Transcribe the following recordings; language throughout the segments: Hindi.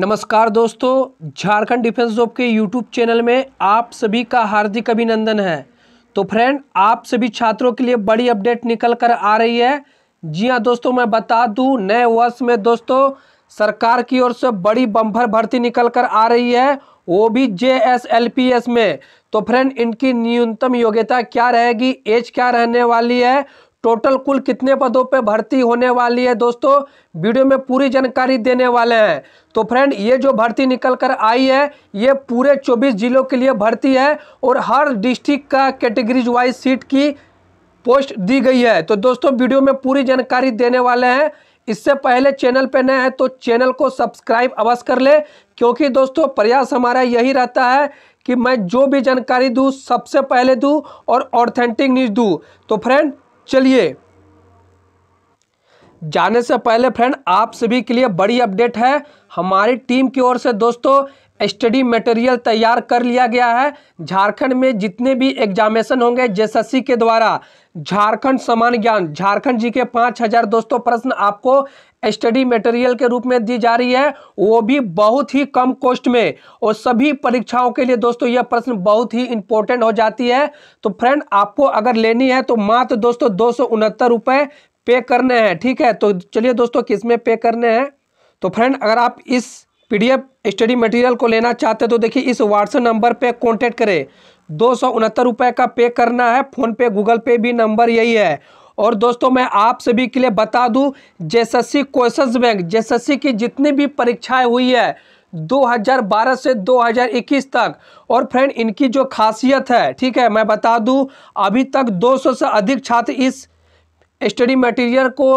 नमस्कार दोस्तों झारखंड डिफेंस जॉब के यूट्यूब चैनल में आप सभी का हार्दिक अभिनंदन है तो फ्रेंड आप सभी छात्रों के लिए बड़ी अपडेट निकल कर आ रही है जी हाँ दोस्तों मैं बता दूं नए वर्ष में दोस्तों सरकार की ओर से बड़ी बम्फर भर्ती निकल कर आ रही है वो भी J S L P S में तो फ्रेंड इनकी न्यूनतम योग्यता क्या रहेगी एज क्या रहने वाली है टोटल कुल कितने पदों पे भर्ती होने वाली है दोस्तों वीडियो में पूरी जानकारी देने वाले हैं तो फ्रेंड ये जो भर्ती निकल कर आई है ये पूरे 24 जिलों के लिए भर्ती है और हर डिस्ट्रिक्ट का कैटेगरीज वाइज सीट की पोस्ट दी गई है तो दोस्तों वीडियो में पूरी जानकारी देने वाले हैं इससे पहले चैनल पे नए हैं तो चैनल को सब्सक्राइब अवश्य कर ले क्योंकि दोस्तों प्रयास हमारा यही रहता है कि मैं जो भी जानकारी दूँ सबसे पहले दूँ और ऑथेंटिक न्यूज़ दूँ तो फ्रेंड चलिए जाने से पहले फ्रेंड आप सभी के लिए बड़ी अपडेट है हमारी टीम की ओर से दोस्तों स्टडी मटेरियल तैयार कर लिया गया है झारखंड में जितने भी एग्जामेशन होंगे जेएसएससी के द्वारा झारखंड समान ज्ञान झारखंड जी के पाँच हजार दोस्तों प्रश्न आपको स्टडी मटेरियल के रूप में दी जा रही है वो भी बहुत ही कम कॉस्ट में और सभी परीक्षाओं के लिए दोस्तों यह प्रश्न बहुत ही इंपॉर्टेंट हो जाती है तो फ्रेंड आपको अगर लेनी है तो मात्र दोस्तों दो सौ पे करने हैं ठीक है तो चलिए दोस्तों किस में पे करने हैं तो फ्रेंड अगर आप इस पीडीएफ स्टडी मटेरियल को लेना चाहते तो देखिए इस व्हाट्सएप नंबर पे कांटेक्ट करें दो सौ का पे करना है फ़ोनपे गूगल पे भी नंबर यही है और दोस्तों मैं आप सभी के लिए बता दूं सी क्वेश्चंस बैंक सी की जितनी भी परीक्षाएं हुई है 2012 से 2021 तक और फ्रेंड इनकी जो खासियत है ठीक है मैं बता दूं अभी तक 200 से अधिक छात्र इस स्टडी मटेरियल को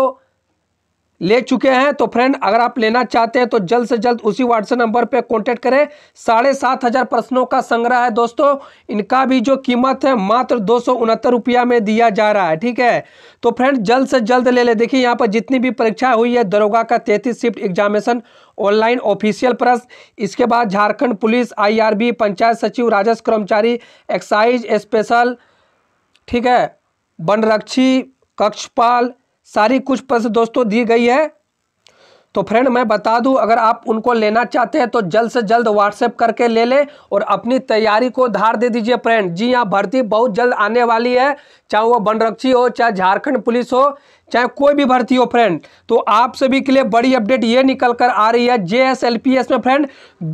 ले चुके हैं तो फ्रेंड अगर आप लेना चाहते हैं तो जल्द से जल्द उसी व्हाट्सएप नंबर पे कांटेक्ट करें साढ़े सात हज़ार प्रश्नों का संग्रह है दोस्तों इनका भी जो कीमत है मात्र दो सौ उनहत्तर रुपया में दिया जा रहा है ठीक है तो फ्रेंड जल्द से जल्द ले ले देखिए यहाँ पर जितनी भी परीक्षा हुई है दरोगा का तैतीस शिफ्ट एग्जामिनेशन ऑनलाइन ऑफिशियल प्रस इसके बाद झारखंड पुलिस आई पंचायत सचिव राजस्व कर्मचारी एक्साइज स्पेशल ठीक है वनरक्षी कक्षपाल सारी कुछ प्रश्न दोस्तों दी गई है तो फ्रेंड मैं बता दूं अगर आप उनको लेना चाहते हैं तो जल्द से जल्द व्हाट्सएप करके ले लें और अपनी तैयारी को धार दे दीजिए फ्रेंड जी हाँ भर्ती बहुत जल्द आने वाली है चाहे वो बनरक्षी हो चाहे झारखंड पुलिस हो चाहे कोई भी भर्ती हो फ्रेंड तो आप सभी के लिए बड़ी अपडेट ये निकल कर आ रही है J S L P S में फ्रेंड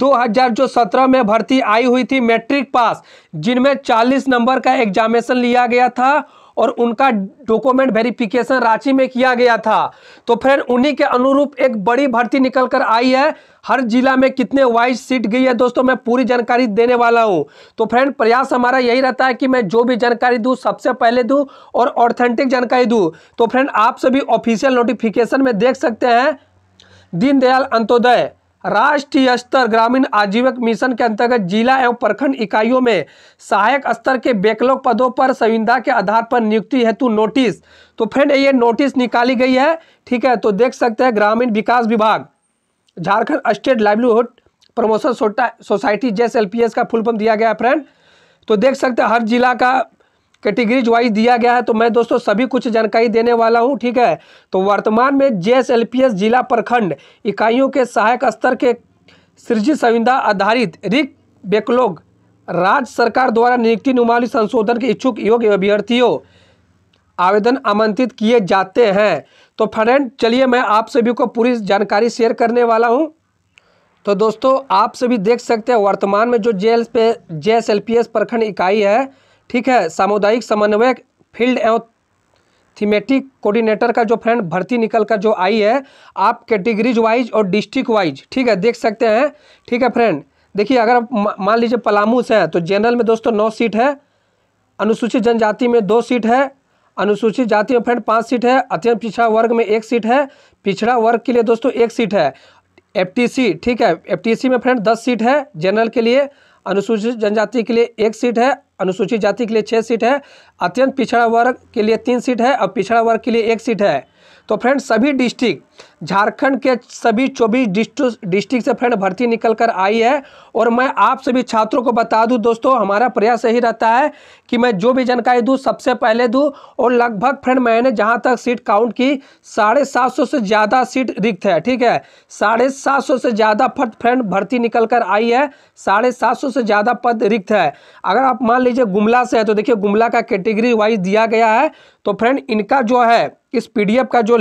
दो हज़ार जो सत्रह में भर्ती आई हुई थी मैट्रिक पास जिनमें चालीस नंबर का एग्जामिनेशन लिया गया था और उनका डॉक्यूमेंट वेरिफिकेशन रांची में किया गया था तो फ्रेंड उन्हीं के अनुरूप एक बड़ी भर्ती निकल कर आई है हर जिला में कितने वाइज सीट गई है दोस्तों मैं पूरी जानकारी देने वाला हूं तो फ्रेंड प्रयास हमारा यही रहता है कि मैं जो भी जानकारी दूँ सबसे पहले दूँ और ऑथेंटिक जानकारी दूँ तो फ्रेंड आप सभी ऑफिशियल नोटिफिकेशन में देख सकते हैं दीनदयाल अंत्योदय राष्ट्रीय स्तर ग्रामीण आजीविक मिशन के अंतर्गत जिला एवं प्रखंड इकाइयों में सहायक स्तर के बैकलॉग पदों पर संविदा के आधार पर नियुक्ति हेतु नोटिस तो फ्रेंड ये नोटिस निकाली गई है ठीक है तो देख सकते हैं ग्रामीण विकास विभाग Jharkhand state livelihood promotion society J S L का फुल फॉर्म दिया गया है फ्रेंड तो देख सकते हैं हर जिला का कैटेगरीज वाइज दिया गया है तो मैं दोस्तों सभी कुछ जानकारी देने वाला हूं ठीक है तो वर्तमान में जेएसएलपीएस जिला प्रखंड इकाइयों के सहायक स्तर के सृजित संविधा आधारित रिक बेकलोग राज्य सरकार द्वारा नियुक्ति नुमाली संशोधन के इच्छुक योग्य अभ्यर्थियों आवेदन आमंत्रित किए जाते हैं तो फ्रेंड चलिए मैं आप सभी को पूरी जानकारी शेयर करने वाला हूँ तो दोस्तों आप सभी देख सकते हैं वर्तमान में जो जे एल पे J S L P S प्रखंड इकाई है ठीक है सामुदायिक समन्वयक फील्ड एवं थीमेटिक कोऑर्डिनेटर का जो फ्रेंड भर्ती निकल कर जो आई है आप कैटेगरीज वाइज और डिस्ट्रिक्ट वाइज ठीक है देख सकते हैं ठीक है फ्रेंड देखिए अगर मान लीजिए पलामू से हैं तो जनरल में दोस्तों नौ सीट है अनुसूचित जनजाति में दो सीट है अनुसूचित जाति में फ्रेंड पाँच सीट है अत्यंत पिछड़ा वर्ग में एक सीट है पिछड़ा वर्ग के लिए दोस्तों एक सीट है एफ ठीक है एफ में फ्रेंड दस सीट है जनरल के लिए अनुसूचित जनजाति के लिए एक सीट है अनुसूचित जाति के लिए छः सीट है अत्यंत पिछड़ा वर्ग के लिए तीन सीट है और पिछड़ा वर्ग के लिए एक सीट है तो फ्रेंड सभी डिस्ट्रिक्ट झारखंड के सभी चौबीस डिस्ट्रिक्ट से फ्रेंड भर्ती निकल कर आई है और मैं आप सभी छात्रों को बता दूं दोस्तों हमारा प्रयास यही रहता है कि मैं जो भी जानकारी दूं सबसे पहले दूं और लगभग फ्रेंड मैंने जहां तक सीट काउंट की साढ़े सात सौ से ज़्यादा सीट रिक्त है ठीक है साढ़े सात सौ से ज़्यादा पद फ्रेंड भर्ती निकल कर आई है साढ़े सात सौ से ज़्यादा पद रिक्त है अगर आप मान लीजिए गुमला से है तो देखिए गुमला का कैटेगरी वाइज दिया गया है तो फ्रेंड इनका जो है इस पीडीएफ का जो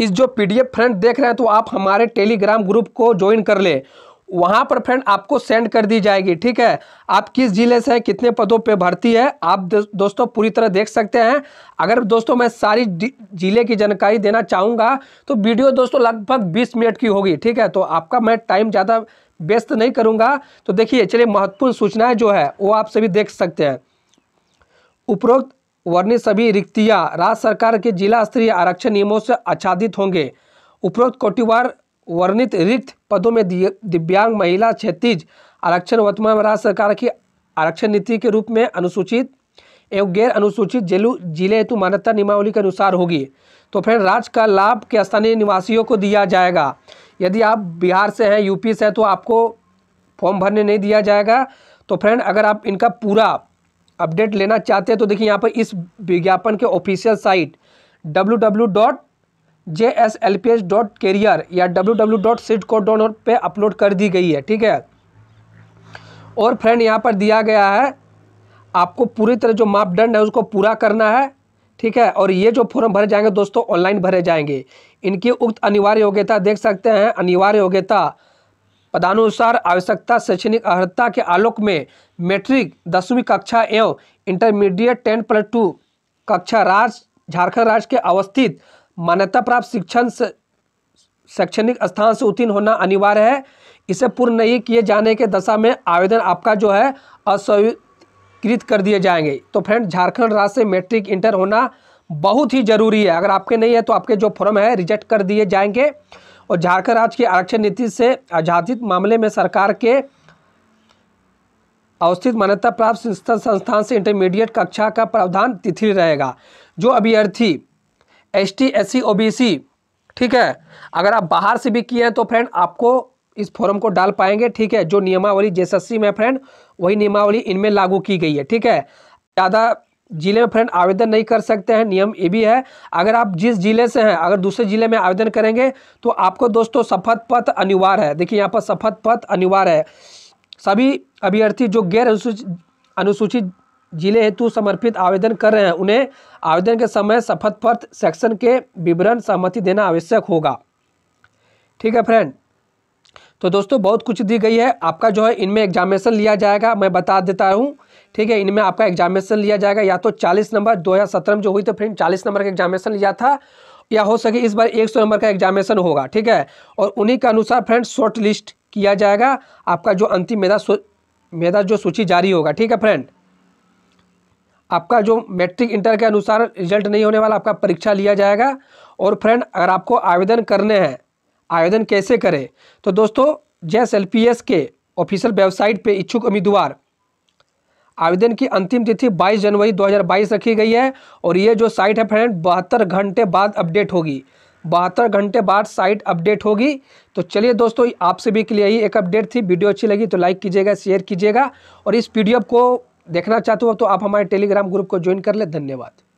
इस जो पीडीएफ फ्रेंड देख रहे हैं तो आप हमारे टेलीग्राम ग्रुप को ज्वाइन कर ले वहाँ पर फ्रेंड आपको सेंड कर दी जाएगी ठीक है आप किस ज़िले से हैं कितने पदों पे भर्ती है आप दोस्तों पूरी तरह देख सकते हैं अगर दोस्तों मैं सारी ज़िले की जानकारी देना चाहूँगा तो वीडियो दोस्तों लगभग 20 मिनट की होगी ठीक है तो आपका मैं टाइम ज़्यादा व्यस्त नहीं करूँगा तो देखिए चलिए महत्वपूर्ण सूचनाएँ जो है वो आप सभी देख सकते हैं उपरोक्त वर्णित सभी रिक्तियां राज्य सरकार के जिला स्तरीय आरक्षण नियमों से आच्छादित होंगे उपरोक्त कोटिवार वर्णित रिक्त पदों में दिव्यांग महिला क्षतिज आरक्षण वर्तमान राज्य सरकार की आरक्षण नीति के रूप में अनुसूचित एवं गैर अनुसूचित जेलू जिले हेतु मान्यता नियमावली के अनुसार होगी तो फिर राज्य का लाभ के स्थानीय निवासियों को दिया जाएगा यदि आप बिहार से हैं यूपी से हैं तो आपको फॉर्म भरने नहीं दिया जाएगा तो फ्रेंड अगर आप इनका पूरा अपडेट लेना चाहते हैं तो देखिए यहाँ पर इस विज्ञापन के official site W W dot J S L P H dot career या W W dot seat code dot पर अपलोड कर दी गई है ठीक है और फ्रेंड यहाँ पर दिया गया है आपको पूरी तरह जो मापदंड है उसको पूरा करना है ठीक है और ये जो फॉर्म भरे जाएंगे दोस्तों ऑनलाइन भरे जाएंगे इनकी उक्त अनिवार्य योग्यता देख सकते हैं अनिवार्य योग्यता पदानुसार आवश्यकता शैक्षणिक अर्हता के आलोक में मैट्रिक दसवीं कक्षा एवं इंटरमीडिएट टेन प्लस टू कक्षा राज्य झारखंड राज्य के अवस्थित मान्यता प्राप्त शिक्षण शैक्षणिक स्थान से उत्तीर्ण होना अनिवार्य है इसे पूर्ण नहीं किए जाने के दशा में आवेदन आपका जो है अस्वीकृत कर दिए जाएंगे तो फ्रेंड झारखंड राज्य से मैट्रिक इंटर होना बहुत ही जरूरी है अगर आपके नहीं है तो आपके जो फॉर्म है रिजेक्ट कर दिए जाएंगे और झारखंड राज्य की आरक्षण नीति से आजादित मामले में सरकार के अवस्थित मान्यता प्राप्त संस्थान से इंटरमीडिएट कक्षा का प्रावधान तिथि रहेगा जो अभ्यर्थी S T S C O B C ठीक है अगर आप बाहर से भी किए हैं तो फ्रेंड आपको इस फॉर्म को डाल पाएंगे ठीक है जो नियमावली जेएसएससी में फ्रेंड वही नियमावली इनमें लागू की गई है ठीक है ज़्यादा जिले में फ्रेंड आवेदन नहीं कर सकते हैं नियम ये भी है अगर आप जिस जिले से हैं अगर दूसरे जिले में आवेदन करेंगे तो आपको दोस्तों शपथ पत्र अनिवार्य है देखिए यहाँ पर शपथ पत्र अनिवार्य है सभी अभ्यर्थी जो गैर अनुसूचित अनुसूचित जिले हेतु समर्पित आवेदन कर रहे हैं उन्हें आवेदन के समय शपथ पत्र सेक्शन के विवरण सहमति देना आवश्यक होगा ठीक है फ्रेंड तो दोस्तों बहुत कुछ दी गई है आपका जो है इनमें एग्जामिनेशन लिया जाएगा मैं बता देता हूँ ठीक है इनमें आपका एग्जामिनेशन लिया जाएगा या तो चालीस नंबर दो हज़ार सत्रह में जो हुई थी फ्रेंड चालीस नंबर का एग्जामिनेशन लिया था या हो सके इस बार एक सौ नंबर का एग्जामिनेशन होगा ठीक है और उन्हीं के अनुसार फ्रेंड शॉर्ट लिस्ट किया जाएगा आपका जो अंतिम मेधा मेधा जो सूची जारी होगा ठीक है फ्रेंड आपका जो मैट्रिक इंटर के अनुसार रिजल्ट नहीं होने वाला आपका परीक्षा लिया जाएगा और फ्रेंड अगर आपको आवेदन करने हैं आवेदन कैसे करें तो दोस्तों जैस एल के ऑफिशियल वेबसाइट पे इच्छुक उम्मीदवार आवेदन की अंतिम तिथि 22 जनवरी 2022 रखी गई है और ये जो साइट है फ्रेंड बहत्तर घंटे बाद अपडेट होगी बहत्तर घंटे बाद साइट अपडेट होगी तो चलिए दोस्तों आपसे भी के लिए यही एक अपडेट थी वीडियो अच्छी लगी तो लाइक कीजिएगा शेयर कीजिएगा और इस पी को देखना चाहते हो तो आप हमारे टेलीग्राम ग्रुप को ज्वाइन कर ले धन्यवाद